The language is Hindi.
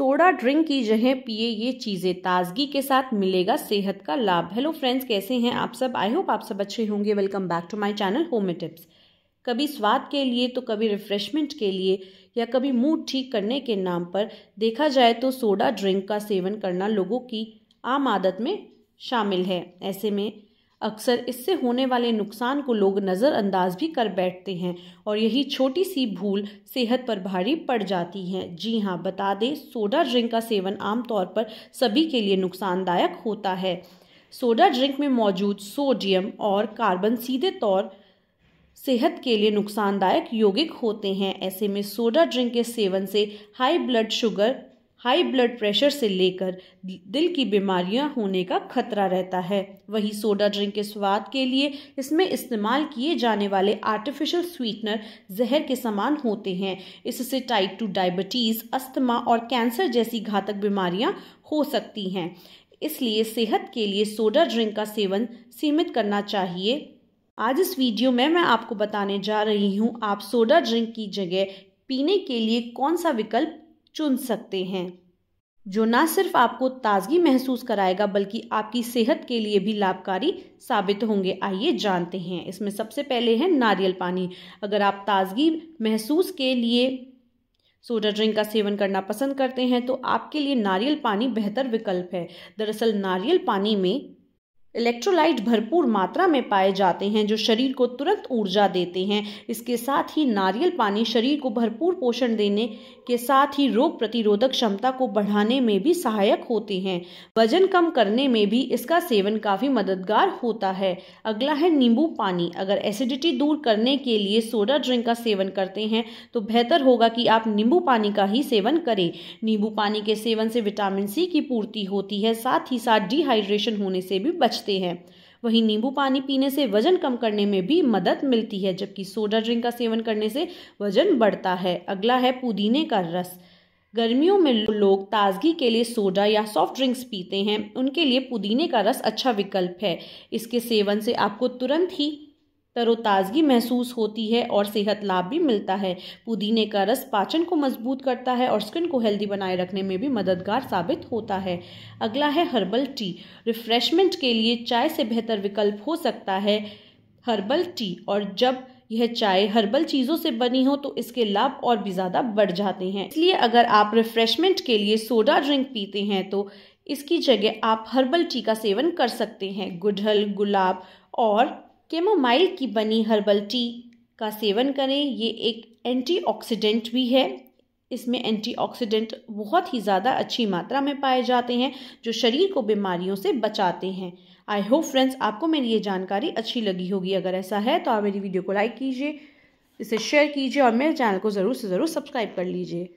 सोडा ड्रिंक की जगह पिए ये चीज़ें ताजगी के साथ मिलेगा सेहत का लाभ हेलो फ्रेंड्स कैसे हैं आप सब आई होप आप सब अच्छे होंगे welcome back to my channel home tips कभी स्वाद के लिए तो कभी रिफ्रेशमेंट के लिए या कभी मूड ठीक करने के नाम पर देखा जाए तो सोडा ड्रिंक का सेवन करना लोगों की आम आदत में शामिल है ऐसे में अक्सर इससे होने वाले नुकसान को लोग नज़रअंदाज भी कर बैठते हैं और यही छोटी सी भूल सेहत पर भारी पड़ जाती है जी हाँ बता दें सोडा ड्रिंक का सेवन आमतौर पर सभी के लिए नुकसानदायक होता है सोडा ड्रिंक में मौजूद सोडियम और कार्बन सीधे तौर सेहत के लिए नुकसानदायक यौगिक होते हैं ऐसे में सोडा ड्रिंक के सेवन से high blood sugar high blood pressure से लेकर दिल की बीमारियां होने का खतरा रहता है वहीं सोडा ड्रिंक के स्वाद के लिए इसमें इस्तेमाल किए जाने वाले आर्टिफिशियल स्वीटनर जहर के समान होते हैं इससे टाइप टू डायबिटीज़ अस्थमा और कैंसर जैसी घातक बीमारियां हो सकती हैं इसलिए सेहत के लिए सोडा ड्रिंक का सेवन सीमित करना चाहिए आज इस वीडियो में मैं आपको बताने जा रही हूँ आप सोडा ड्रिंक की जगह पीने के लिए कौन सा विकल्प चुन सकते हैं जो ना सिर्फ आपको ताजगी महसूस कराएगा बल्कि आपकी सेहत के लिए भी लाभकारी साबित होंगे आइए जानते हैं इसमें सबसे पहले है नारियल पानी अगर आप ताजगी महसूस के लिए सोडा ड्रिंक का सेवन करना पसंद करते हैं तो आपके लिए नारियल पानी बेहतर विकल्प है दरअसल नारियल पानी में इलेक्ट्रोलाइट भरपूर मात्रा में पाए जाते हैं जो शरीर को तुरंत ऊर्जा देते हैं इसके साथ ही नारियल पानी शरीर को भरपूर पोषण देने के साथ ही रोग प्रतिरोधक क्षमता को बढ़ाने में भी सहायक होते हैं वजन कम करने में भी इसका सेवन काफ़ी मददगार होता है अगला है नींबू पानी अगर एसिडिटी दूर करने के लिए सोडा ड्रिंक का सेवन करते हैं तो बेहतर होगा कि आप नींबू पानी का ही सेवन करें नींबू पानी के सेवन से विटामिन सी की पूर्ति होती है साथ ही साथ डिहाइड्रेशन होने से भी बच बचते हैं वहीं नींबू पानी पीने से वजन कम करने में भी मदद मिलती है जबकि सोडा ड्रिंक का सेवन करने से वजन बढ़ता है अगला है पुदीने का रस गर्मियों में लोग ताजगी के लिए सोडा या सॉफ्ट ड्रिंक्स पीते हैं उनके लिए पुदीने का रस अच्छा विकल्प है इसके सेवन से आपको तुरंत ही तरोताज़गी महसूस होती है और सेहत लाभ भी मिलता है पुदीने का रस पाचन को मजबूत करता है और स्किन को हेल्दी बनाए रखने में भी मददगार साबित होता है अगला है हर्बल टी रिफ्रेशमेंट के लिए चाय से बेहतर विकल्प हो सकता है हर्बल टी और जब यह चाय हर्बल चीज़ों से बनी हो तो इसके लाभ और भी ज़्यादा बढ़ जाते हैं इसलिए अगर आप रिफ्रेशमेंट के लिए सोडा ड्रिंक पीते हैं तो इसकी जगह आप हर्बल टी का सेवन कर सकते हैं गुड़हल गुलाब और केमोमाइल की बनी हर्बल टी का सेवन करें ये एक एंटीऑक्सीडेंट भी है इसमें एंटीऑक्सीडेंट बहुत ही ज़्यादा अच्छी मात्रा में पाए जाते हैं जो शरीर को बीमारियों से बचाते हैं आई होप फ्रेंड्स आपको मेरी ये जानकारी अच्छी लगी होगी अगर ऐसा है तो आप मेरी वीडियो को लाइक कीजिए इसे शेयर कीजिए और मेरे चैनल को ज़रूर से ज़रूर सब्सक्राइब कर लीजिए